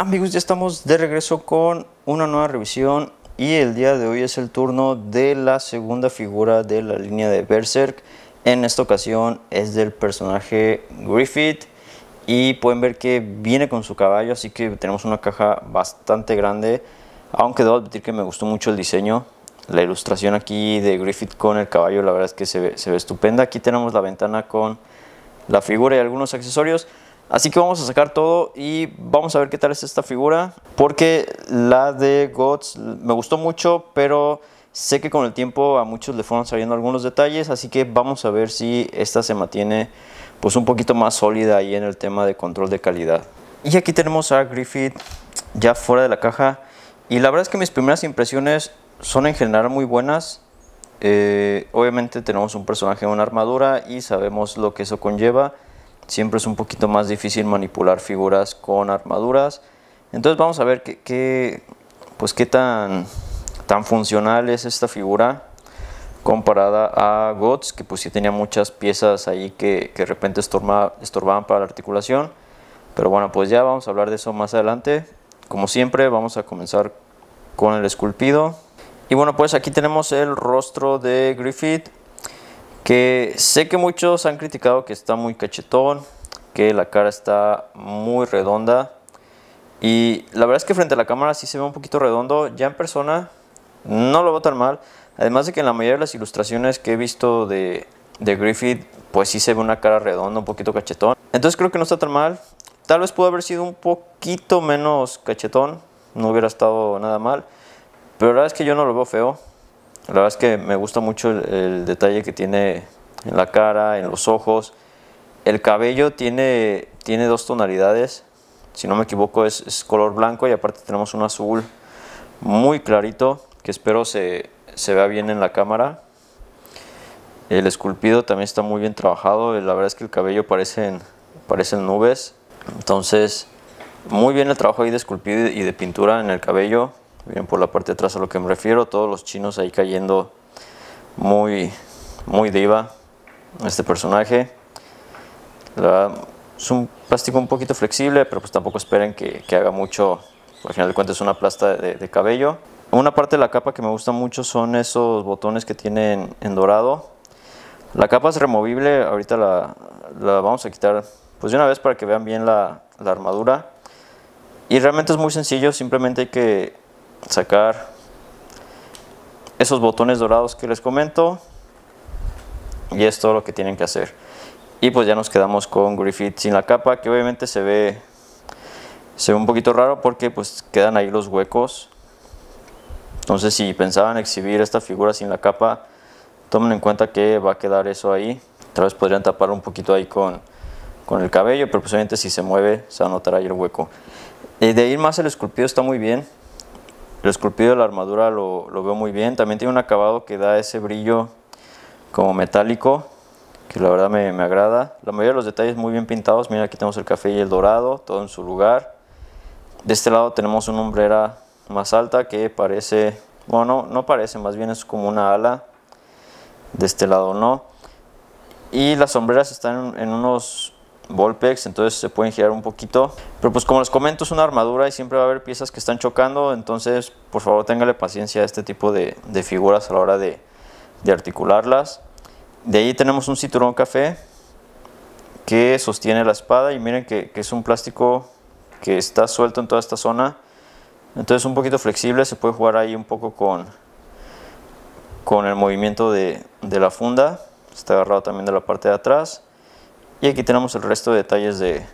Amigos, ya estamos de regreso con una nueva revisión y el día de hoy es el turno de la segunda figura de la línea de Berserk. En esta ocasión es del personaje Griffith y pueden ver que viene con su caballo, así que tenemos una caja bastante grande, aunque debo admitir que me gustó mucho el diseño. La ilustración aquí de Griffith con el caballo, la verdad es que se ve, estupenda. Aquí tenemos la ventana con la figura y algunos accesorios. Así que vamos a sacar todo y vamos a ver qué tal es esta figura. Porque la de Gods me gustó mucho, pero sé que con el tiempo a muchos le fueron saliendo algunos detalles. Así que vamos a ver si esta se mantiene pues un poquito más sólida ahí en el tema de control de calidad. Y aquí tenemos a Griffith ya fuera de la caja. Y la verdad es que mis primeras impresiones son en general muy buenas. Eh, obviamente tenemos un personaje en una armadura y sabemos lo que eso conlleva siempre es un poquito más difícil manipular figuras con armaduras. Entonces vamos a ver qué, pues qué tan, tan funcional es esta figura comparada a Gods, que pues sí tenía muchas piezas ahí que, de repente estorbaban para la articulación. Pero bueno, pues ya vamos a hablar de eso más adelante. Como siempre, vamos a comenzar con el esculpido. Y bueno, pues aquí tenemos el rostro de Griffith que sé que muchos han criticado que está muy cachetón, que la cara está muy redonda. Y la verdad es que frente a la cámara sí se ve un poquito redondo. Ya en persona no lo veo tan mal. Además de que en la mayoría de las ilustraciones que he visto de, Griffith, pues sí se ve una cara redonda, un poquito cachetón. Entonces creo que no está tan mal. Tal vez pudo haber sido un poquito menos cachetón. No hubiera estado nada mal. Pero la verdad es que yo no lo veo feo. La verdad es que me gusta mucho el, detalle que tiene en la cara, en los ojos. El cabello tiene, tiene dos tonalidades, si no me equivoco es, color blanco y aparte tenemos un azul muy clarito que espero se, vea bien en la cámara. El esculpido también está muy bien trabajado, la verdad es que el cabello parece parecen nubes. Entonces, muy bien el trabajo ahí de esculpido y de pintura en el cabello bien por la parte de atrás a lo que me refiero, todos los chinos ahí cayendo muy, muy diva este personaje. es un plástico un poquito flexible, pero pues tampoco esperen que, haga mucho, al final de cuentas es una plasta de, cabello. Una parte de la capa que me gusta mucho son esos botones que tienen en dorado. La capa es removible, ahorita la, la vamos a quitar pues de una vez para que vean bien la, la armadura. Y realmente es muy sencillo, simplemente hay que sacar esos botones dorados que les comento y es todo lo que tienen que hacer y pues ya nos quedamos con Griffith sin la capa que obviamente se ve se ve un poquito raro porque pues quedan ahí los huecos entonces si pensaban exhibir esta figura sin la capa tomen en cuenta que va a quedar eso ahí tal vez podrían tapar un poquito ahí con, con el cabello pero pues obviamente si se mueve se va a notar ahí el hueco y de ir más el esculpido está muy bien el esculpido de la armadura lo, veo muy bien. También tiene un acabado que da ese brillo como metálico, que la verdad me, agrada. La mayoría de los detalles muy bien pintados. Mira, aquí tenemos el café y el dorado, todo en su lugar. De este lado tenemos una hombrera más alta que parece, bueno, no, no parece, más bien es como una ala. De este lado no. Y las sombreras están en unos Volpex, entonces se pueden girar un poquito. Pero pues como les comento, es una armadura y siempre va a haber piezas que están chocando, entonces por favor téngale paciencia a este tipo de, figuras a la hora de, articularlas. De ahí tenemos un cinturón café que sostiene la espada y miren que, es un plástico que está suelto en toda esta zona. Entonces un poquito flexible, se puede jugar ahí un poco con, con el movimiento de, de la funda. Está agarrado también de la parte de atrás. Y aquí tenemos el resto de detalles de,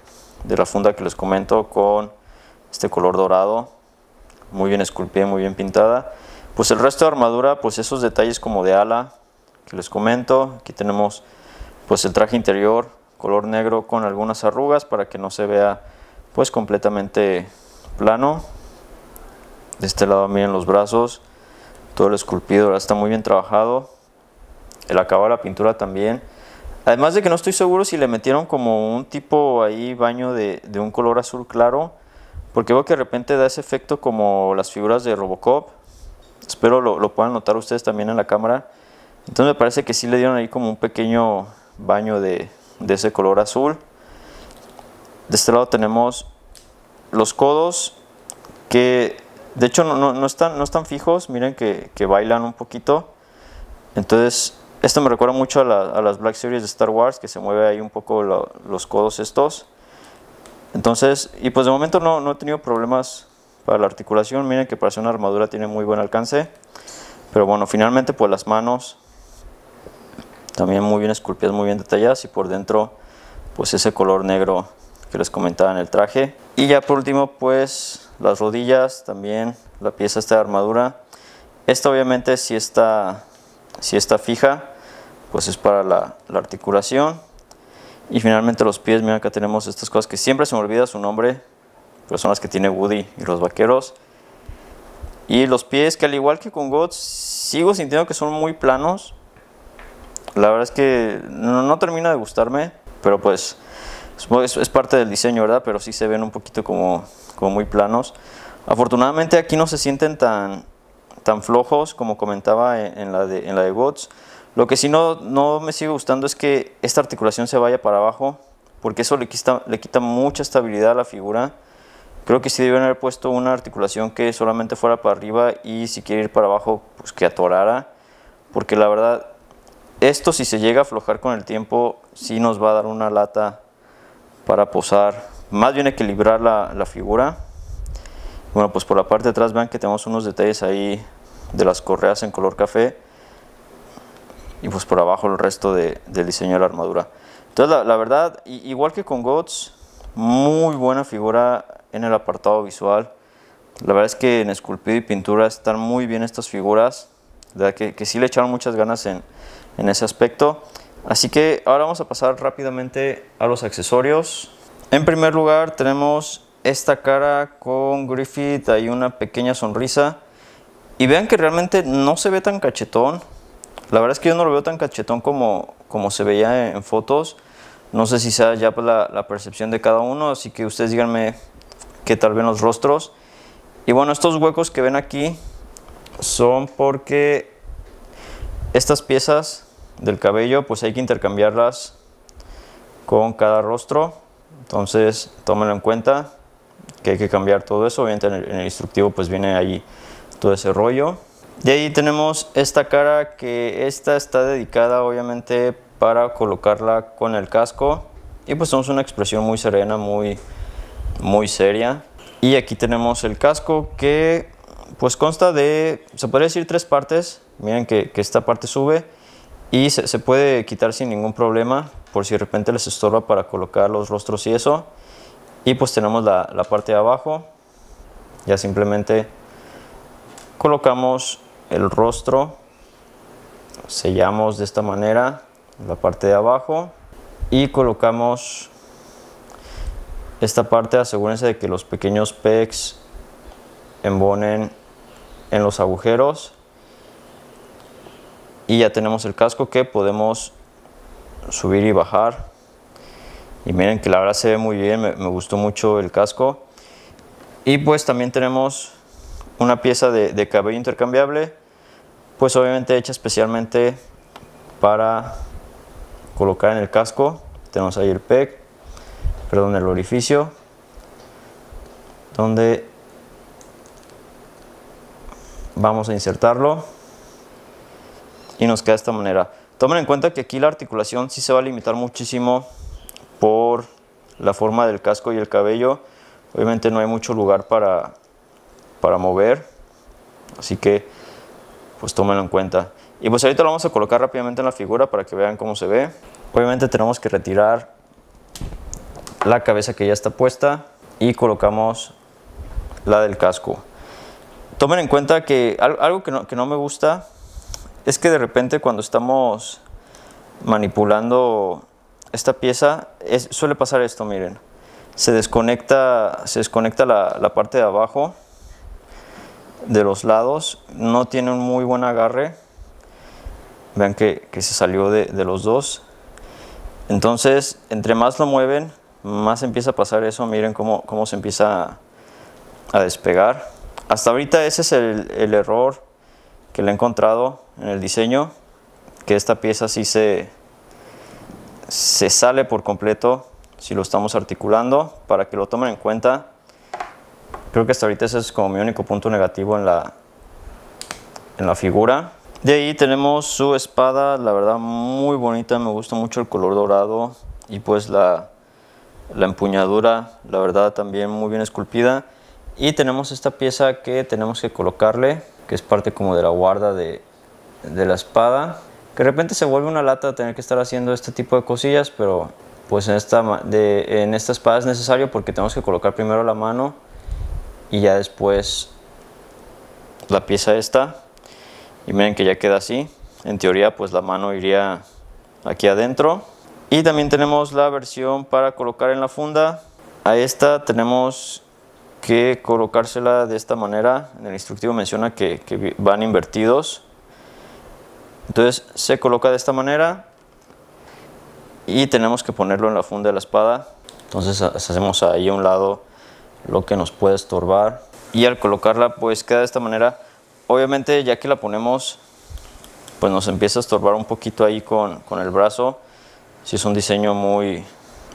la funda que les comento con este color dorado, muy bien esculpida, muy bien pintada. Pues el resto de armadura, pues esos detalles como de ala que les comento. Aquí tenemos pues el traje interior color negro con algunas arrugas para que no se vea pues completamente plano. De este lado miren los brazos, todo el esculpido está muy bien trabajado. El acabado de la pintura también Además de que no estoy seguro si le metieron como un tipo ahí baño de, un color azul claro, porque veo que de repente da ese efecto como las figuras de Robocop. Espero lo, puedan notar ustedes también en la cámara. Entonces me parece que sí le dieron ahí como un pequeño baño de, ese color azul. De este lado tenemos los codos que de hecho no, están, no están fijos, miren que, que bailan un poquito. Entonces esto me recuerda mucho a, las Black Series de Star Wars, que se mueve ahí un poco los codos estos. Entonces, y pues de momento no, no, he tenido problemas para la articulación. Miren que para ser una armadura tiene muy buen alcance. Pero bueno, finalmente pues las manos también muy bien esculpidas, muy bien detalladas. Y por dentro pues ese color negro que les comentaba en el traje. Y ya por último pues las rodillas, también la pieza esta de armadura. Esta obviamente si está, Si está fija pues es para la, articulación. Y finalmente los pies, mira acá tenemos estas cosas que siempre se me olvida su nombre, pero son las que tiene Woody y los vaqueros. Y los pies que al igual que con Gods sigo sintiendo que son muy planos. La verdad es que no, termina de gustarme, pero pues es, parte del diseño, ¿verdad? Pero sí se ven un poquito como, muy planos. Afortunadamente aquí no se sienten tan, flojos como comentaba en, la de, en de Gods. Lo que sí no, me sigue gustando es que esta articulación se vaya para abajo, porque eso le quita, le quita mucha estabilidad a la figura. Creo que sí deben haber puesto una articulación que solamente fuera para arriba y si quiere ir para abajo, pues que atorara. Porque la verdad, esto si se llega a aflojar con el tiempo, sí nos va a dar una lata para posar, más bien equilibrar la, la figura. Bueno, pues por la parte de atrás vean que tenemos unos detalles ahí de las correas en color café y pues por abajo el resto del diseño de la armadura. Entonces la, verdad, igual que con GOATS, muy buena figura en el apartado visual. La verdad es que en esculpido y pintura están muy bien estas figuras, ¿verdad? Que, que sí le echaron muchas ganas en, en ese aspecto. Así que ahora vamos a pasar rápidamente a los accesorios. En primer lugar tenemos esta cara con Griffith, hay una pequeña sonrisa. Y vean que realmente no se ve tan cachetón, la verdad es que yo no lo veo tan cachetón como, se veía en, fotos. No sé si sea ya pues, la, percepción de cada uno, así que ustedes díganme qué tal ven los rostros. Y bueno, estos huecos que ven aquí son porque estas piezas del cabello pues hay que intercambiarlas con cada rostro. Entonces tómenlo en cuenta que hay que cambiar todo eso. Obviamente en el, instructivo pues viene ahí todo ese rollo. Y ahí tenemos esta cara que esta está dedicada obviamente para colocarla con el casco. Y pues tenemos una expresión muy serena, muy, muy seria. Y aquí tenemos el casco que pues consta de, se podría decir tres partes. Miren que, que esta parte sube y se, puede quitar sin ningún problema por si de repente les estorba para colocar los rostros y eso. Y pues tenemos la, la parte de abajo. Ya simplemente colocamos el rostro sellamos de esta manera la parte de abajo y colocamos esta parte asegúrense de que los pequeños pegs embonen en los agujeros y ya tenemos el casco que podemos subir y bajar y miren que la verdad se ve muy bien me, me gustó mucho el casco y pues también tenemos una pieza de, cabello intercambiable, pues obviamente hecha especialmente para colocar en el casco. Tenemos ahí el PEC, perdón, el orificio, donde vamos a insertarlo y nos queda de esta manera. Tomen en cuenta que aquí la articulación sí se va a limitar muchísimo por la forma del casco y el cabello. Obviamente no hay mucho lugar para, para mover. Así que, pues tómenlo en cuenta. Y pues ahorita lo vamos a colocar rápidamente en la figura para que vean cómo se ve. Obviamente tenemos que retirar la cabeza que ya está puesta y colocamos la del casco. Tomen en cuenta que algo que no, me gusta es que de repente cuando estamos manipulando esta pieza suele pasar esto, miren. Se desconecta, se desconecta la parte de abajo de los lados, no tiene un muy buen agarre, vean que, se salió de, los dos, entonces entre más lo mueven, más empieza a pasar eso, miren cómo, se empieza a, despegar, hasta ahorita ese es el, error que le he encontrado en el diseño, que esta pieza sí se, se sale por completo si lo estamos articulando para que lo tomen en cuenta Creo que hasta ahorita ese es como mi único punto negativo en la, en la figura. De ahí tenemos su espada, la verdad muy bonita, me gusta mucho el color dorado y pues la, la empuñadura, la verdad también muy bien esculpida. Y tenemos esta pieza que tenemos que colocarle, que es parte como de la guarda de, de la espada. Que de repente se vuelve una lata tener que estar haciendo este tipo de cosillas, pero pues en esta, de, en esta espada es necesario porque tenemos que colocar primero la mano y ya después la pieza está y miren que ya queda así en teoría pues la mano iría aquí adentro y también tenemos la versión para colocar en la funda a esta tenemos que colocársela de esta manera en el instructivo menciona que, que van invertidos entonces se coloca de esta manera y tenemos que ponerlo en la funda de la espada entonces hacemos ahí a un lado lo que nos puede estorbar. Y al colocarla pues queda de esta manera. Obviamente ya que la ponemos pues nos empieza a estorbar un poquito ahí con, con el brazo. Si es un diseño muy,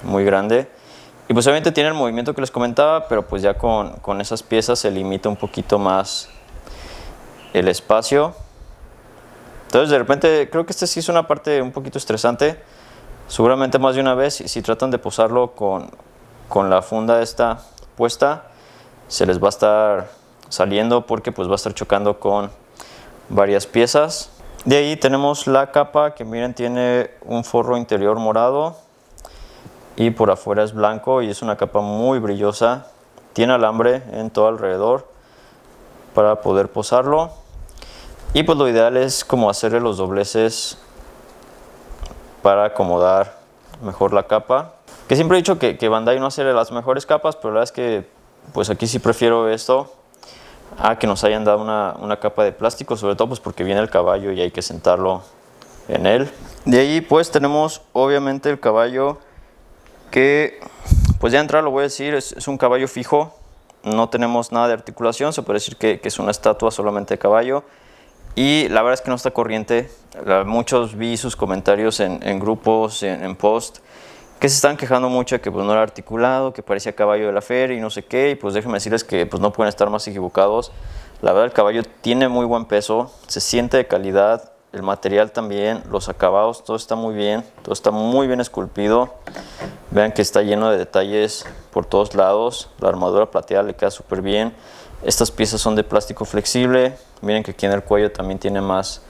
muy grande. Y pues obviamente tiene el movimiento que les comentaba, pero pues ya con, con esas piezas se limita un poquito más el espacio. Entonces de repente creo que este sí es una parte un poquito estresante. Seguramente más de una vez si, si tratan de posarlo con, con la funda esta se les va a estar saliendo porque pues va a estar chocando con varias piezas de ahí tenemos la capa que miren tiene un forro interior morado y por afuera es blanco y es una capa muy brillosa tiene alambre en todo alrededor para poder posarlo y pues lo ideal es como hacerle los dobleces para acomodar mejor la capa que siempre he dicho que, que Bandai no hace las mejores capas, pero la verdad es que pues aquí sí prefiero esto a que nos hayan dado una, una, capa de plástico, sobre todo pues porque viene el caballo y hay que sentarlo en él. De ahí pues tenemos obviamente el caballo que pues ya entrar lo voy a decir, es, un caballo fijo, no tenemos nada de articulación, se puede decir que, que es una estatua solamente de caballo y la verdad es que no está corriente, muchos vi sus comentarios en, en grupos, en, en post que se están quejando mucho que pues no era articulado, que parecía caballo de la feria y no sé qué, y pues déjenme decirles que pues no pueden estar más equivocados. La verdad el caballo tiene muy buen peso, se siente de calidad, el material también, los acabados, todo está muy bien, todo está muy bien esculpido. Vean que está lleno de detalles por todos lados, la armadura plateada le queda súper bien. Estas piezas son de plástico flexible, miren que aquí en el cuello también tiene más,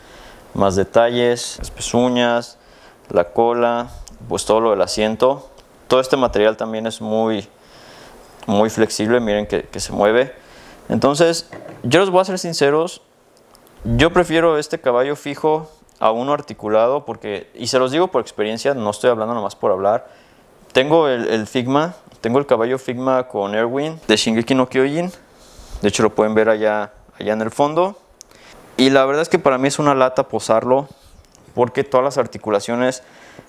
más detalles, las pezuñas, la cola, pues todo lo del asiento. Todo este material también es muy, muy flexible, miren que, se mueve. Entonces, yo les voy a ser sinceros, yo prefiero este caballo fijo a uno articulado porque, y se los digo por experiencia, no estoy hablando nomás por hablar, tengo el, el Figma, tengo el caballo Figma con Erwin de Shingeki no Kyojin, de hecho lo pueden ver allá, allá en el fondo, y la verdad es que para mí es una lata posarlo porque todas las articulaciones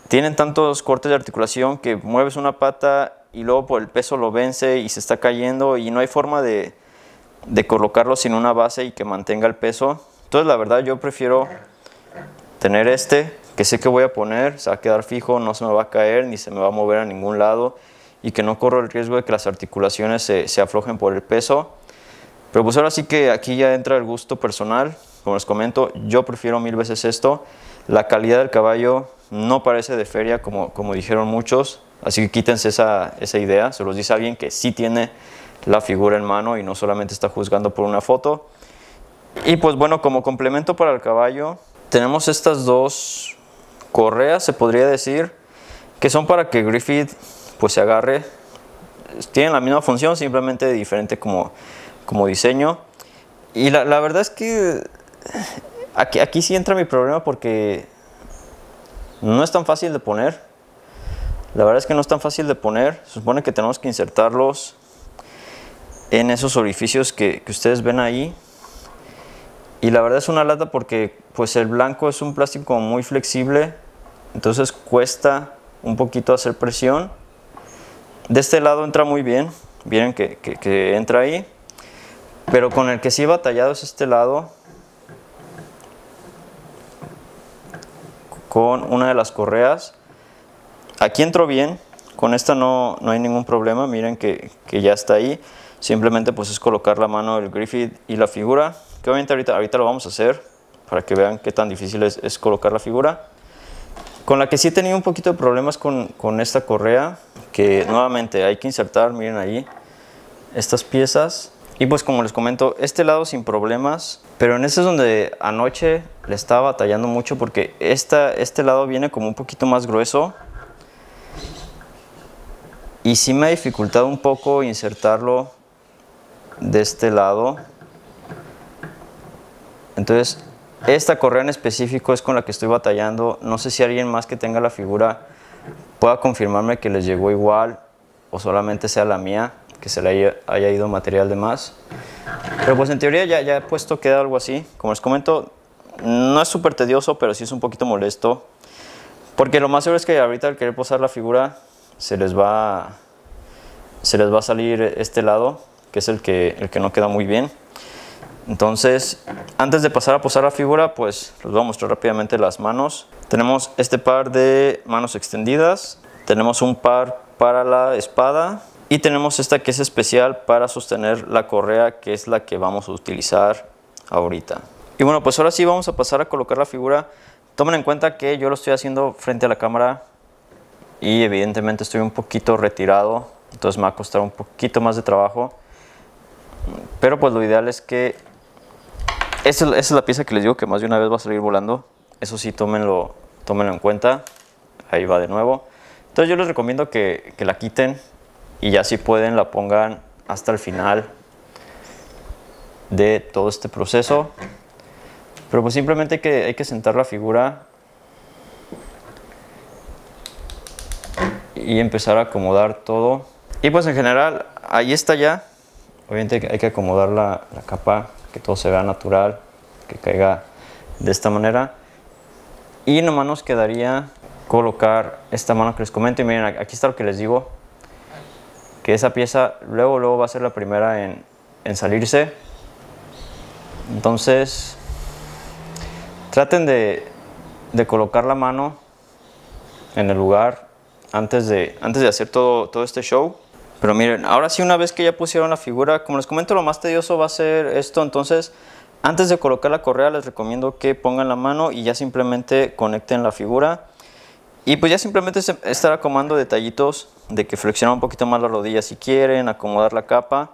tienen tantos cortes de articulación que mueves una pata y luego por el peso lo vence y se está cayendo y no hay forma de, colocarlo sin una base y que mantenga el peso. Entonces la verdad yo prefiero tener este que sé que voy a poner, se va a quedar fijo, no se me va a caer ni se me va a mover a ningún lado y que no corro el riesgo de que las articulaciones se, se aflojen por el peso. Pero pues ahora sí que aquí ya entra el gusto personal, como les comento, yo prefiero mil veces esto. La calidad del caballo no parece de feria como, como dijeron muchos, así que quítense esa, esa idea, se los dice alguien que sí tiene la figura en mano y no solamente está juzgando por una foto. Y pues bueno, como complemento para el caballo, tenemos estas dos correas, se podría decir, que son para que Griffith pues se agarre. Tienen la misma función, simplemente diferente como, como diseño. Y la, verdad es que aquí, aquí sí entra mi problema porque no es tan fácil de poner. La verdad es que no es tan fácil de poner. supone que tenemos que insertarlos en esos orificios que, ustedes ven ahí. Y la verdad es una lata porque pues el blanco es un plástico muy flexible. Entonces cuesta un poquito hacer presión. De este lado entra muy bien. Miren que, que, entra ahí. Pero con el que sí tallado es este lado con una de las correas. Aquí entró bien, con esta no, no hay ningún problema, miren que, ya está ahí. Simplemente pues es colocar la mano del Griffith y la figura, que obviamente ahorita, ahorita lo vamos a hacer para que vean qué tan difícil es, colocar la figura. Con la que sí he tenido un poquito de problemas con, con esta correa, que nuevamente hay que insertar, miren ahí, estas piezas y pues como les comento, este lado sin problemas, pero en este es donde anoche le estaba batallando mucho porque este lado viene como un poquito más grueso. Y sí me ha dificultado un poco insertarlo de este lado. Entonces, esta correa en específico es con la que estoy batallando. No sé si alguien más que tenga la figura pueda confirmarme que les llegó igual o solamente sea la mía que se le haya, ido material de más. Pero pues en teoría ya, ya he puesto queda algo así. Como les comento, no es súper tedioso, pero sí es un poquito molesto. Porque lo más seguro es que ahorita al querer posar la figura se les va, se les va a salir este lado, que es el que, el que no queda muy bien. Entonces, antes de pasar a posar la figura, pues les voy a mostrar rápidamente las manos. Tenemos este par de manos extendidas, tenemos un par para la espada, y tenemos esta que es especial para sostener la correa, que es la que vamos a utilizar ahorita. Y bueno, pues ahora sí vamos a pasar a colocar la figura. Tomen en cuenta que yo lo estoy haciendo frente a la cámara y evidentemente estoy un poquito retirado, entonces me va a costar un poquito más de trabajo. Pero pues lo ideal es que... Esa, es la pieza que les digo que más de una vez va a salir volando. Eso sí, tómenlo, en cuenta. Ahí va de nuevo. Entonces yo les recomiendo que, que la quiten y ya si pueden la pongan hasta el final de todo este proceso. Pero pues simplemente hay que, hay que sentar la figura y empezar a acomodar todo. Y pues en general, ahí está ya. Obviamente hay que acomodar la, la capa, que todo se vea natural, que caiga de esta manera. Y nomás nos quedaría colocar esta mano que les comento. Y miren, aquí está lo que les digo que esa pieza luego, luego va a ser la primera en, salirse. Entonces, traten de, colocar la mano en el lugar antes de, antes de hacer todo, todo este show. Pero miren, ahora sí una vez que ya pusieron la figura, como les comento lo más tedioso va a ser esto, entonces antes de colocar la correa les recomiendo que pongan la mano y ya simplemente conecten la figura. Y pues ya simplemente estar acomodando detallitos de que flexionar un poquito más las rodillas si quieren, acomodar la capa.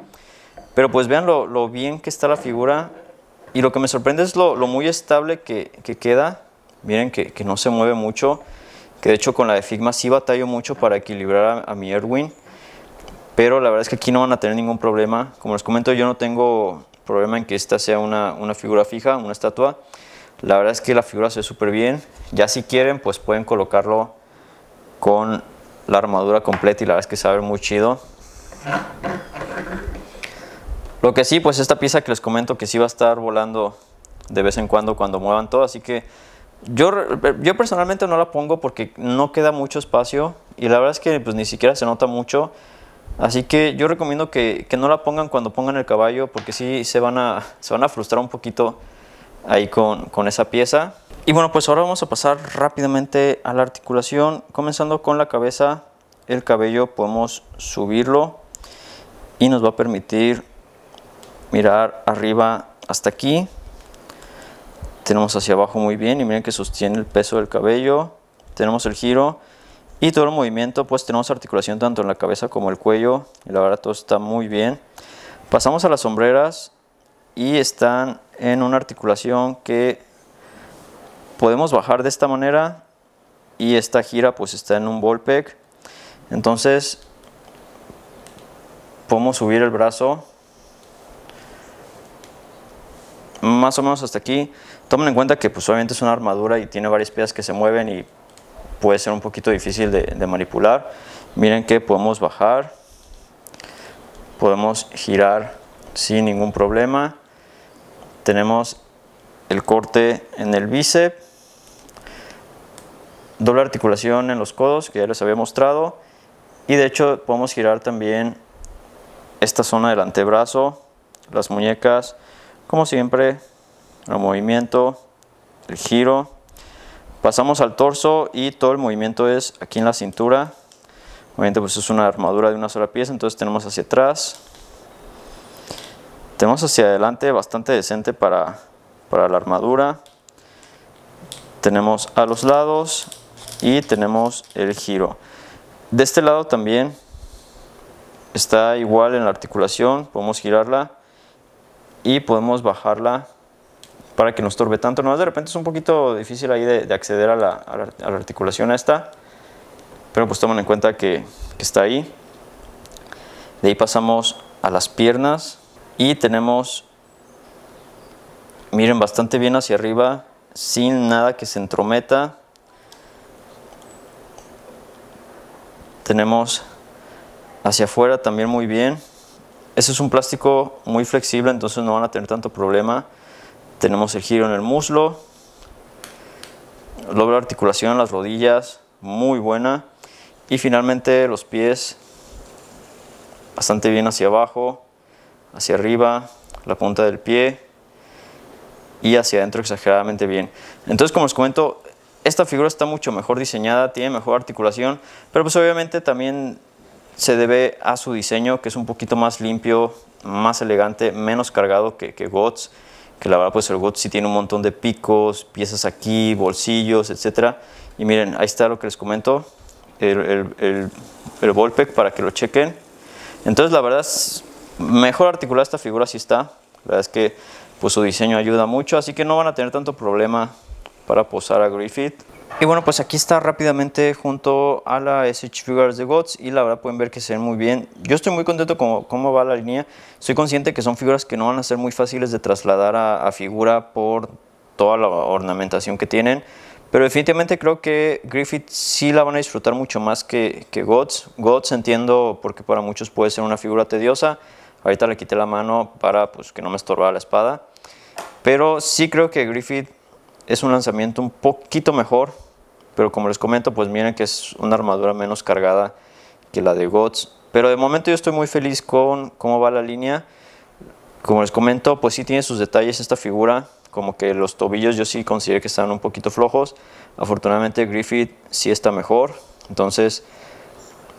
Pero pues vean lo, bien que está la figura. Y lo que me sorprende es lo, muy estable que, queda. Miren que, no se mueve mucho. Que de hecho con la de Figma sí batallo mucho para equilibrar a, mi Erwin. Pero la verdad es que aquí no van a tener ningún problema. Como les comento, yo no tengo problema en que esta sea una, una figura fija, una estatua. La verdad es que la figura se ve súper bien. Ya si quieren, pues pueden colocarlo con la armadura completa y la verdad es que se va a ver muy chido. Lo que sí, pues esta pieza que les comento que sí va a estar volando de vez en cuando cuando muevan todo, así que yo, yo personalmente no la pongo porque no queda mucho espacio y la verdad es que pues ni siquiera se nota mucho, así que yo recomiendo que, no la pongan cuando pongan el caballo porque sí se van a, se van a frustrar un poquito ahí con, esa pieza. Y bueno, pues ahora vamos a pasar rápidamente a la articulación, comenzando con la cabeza, el cabello podemos subirlo y nos va a permitir mirar arriba hasta aquí. Tenemos hacia abajo muy bien y miren que sostiene el peso del cabello. Tenemos el giro y todo el movimiento, pues tenemos articulación tanto en la cabeza como el cuello. Y la verdad está muy bien. Pasamos a las sombreras y están en una articulación que podemos bajar de esta manera y esta gira pues está en un ball peg. Entonces podemos subir el brazo más o menos hasta aquí. Tomen en cuenta que pues obviamente es una armadura y tiene varias piezas que se mueven y puede ser un poquito difícil de, de manipular. Miren que podemos bajar, podemos girar sin ningún problema tenemos el corte en el bíceps, doble articulación en los codos que ya les había mostrado y de hecho podemos girar también esta zona del antebrazo, las muñecas, como siempre, el movimiento, el giro. Pasamos al torso y todo el movimiento es aquí en la cintura. Obviamente pues es una armadura de una sola pieza, entonces tenemos hacia atrás, tenemos hacia adelante bastante decente para, la armadura. Tenemos a los lados y tenemos el giro. De este lado también está igual en la articulación, podemos girarla y podemos bajarla para que no estorbe tanto. de repente es un poquito difícil ahí de, acceder a la, a, articulación esta, pero pues tomen en cuenta que está ahí. De ahí pasamos a las piernas y tenemos, miren, bastante bien hacia arriba, sin nada que se entrometa. Tenemos hacia afuera también muy bien. eso es un plástico muy flexible, entonces no van a tener tanto problema. Tenemos el giro en el muslo, doble articulación en las rodillas, muy buena. Y finalmente los pies bastante bien hacia abajo hacia arriba, la punta del pie y hacia adentro exageradamente bien. Entonces, como les comento, esta figura está mucho mejor diseñada, tiene mejor articulación, pero pues obviamente también se debe a su diseño, que es un poquito más limpio, más elegante, menos cargado que, que GOTS, que la verdad pues el GOTS sí tiene un montón de picos, piezas aquí, bolsillos, etcétera. Y miren, ahí está lo que les comento, el, el, el Volpec para que lo chequen. Entonces la verdad mejor articular esta figura si está. La verdad es que pues, su diseño ayuda mucho, así que no van a tener tanto problema para posar a Griffith. Y bueno, pues aquí está rápidamente junto a la SH Figures de Gods y la verdad pueden ver que se ven muy bien. Yo estoy muy contento con cómo va la línea. Soy consciente que son figuras que no van a ser muy fáciles de trasladar a, figura por toda la ornamentación que tienen. Pero definitivamente creo que Griffith sí la van a disfrutar mucho más que, que Gods. Gods entiendo porque para muchos puede ser una figura tediosa. Ahorita le quité la mano para pues, que no me estorbara la espada. Pero sí creo que Griffith es un lanzamiento un poquito mejor. Pero como les comento, pues miren que es una armadura menos cargada que la de Gods. Pero de momento yo estoy muy feliz con cómo va la línea. Como les comento, pues sí tiene sus detalles esta figura. Como que los tobillos yo sí considero que están un poquito flojos. Afortunadamente Griffith sí está mejor. Entonces,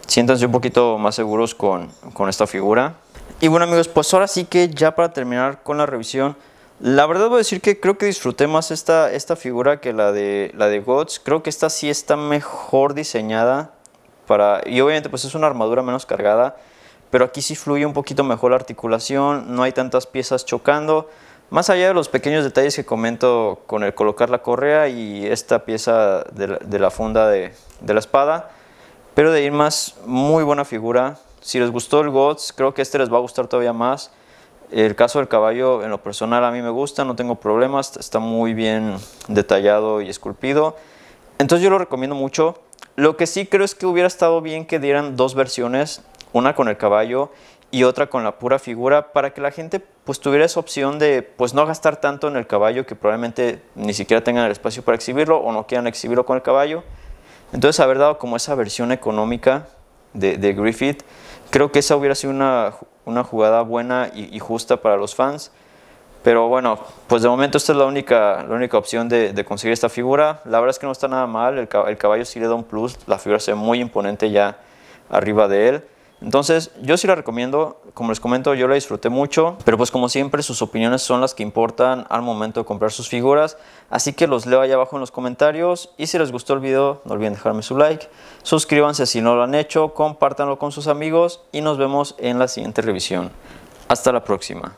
siéntanse un poquito más seguros con, con esta figura. Y bueno amigos, pues ahora sí que ya para terminar con la revisión, la verdad voy a decir que creo que disfruté más esta, esta figura que la de, la de Gods. Creo que esta sí está mejor diseñada para... Y obviamente pues es una armadura menos cargada, pero aquí sí fluye un poquito mejor la articulación, no hay tantas piezas chocando. Más allá de los pequeños detalles que comento con el colocar la correa y esta pieza de la, funda de, de la espada, pero de ir más, muy buena figura, si les gustó el Gods, creo que este les va a gustar todavía más. El caso del caballo, en lo personal, a mí me gusta, no tengo problemas, está muy bien detallado y esculpido. Entonces yo lo recomiendo mucho. Lo que sí creo es que hubiera estado bien que dieran dos versiones, una con el caballo y otra con la pura figura, para que la gente pues tuviera esa opción de pues no gastar tanto en el caballo que probablemente ni siquiera tengan el espacio para exhibirlo o no quieran exhibirlo con el caballo. Entonces haber dado como esa versión económica de, de Griffith Creo que esa hubiera sido una, una jugada buena y, justa para los fans. Pero bueno, pues de momento esta es la única, la única opción de, de conseguir esta figura. La verdad es que no está nada mal, el, el caballo sí le da un plus, la figura se ve muy imponente ya arriba de él. Entonces, yo sí la recomiendo, como les comento, yo la disfruté mucho, pero pues como siempre sus opiniones son las que importan al momento de comprar sus figuras, así que los leo ahí abajo en los comentarios y si les gustó el video, no olviden dejarme su like, suscríbanse si no lo han hecho, compártanlo con sus amigos y nos vemos en la siguiente revisión. Hasta la próxima.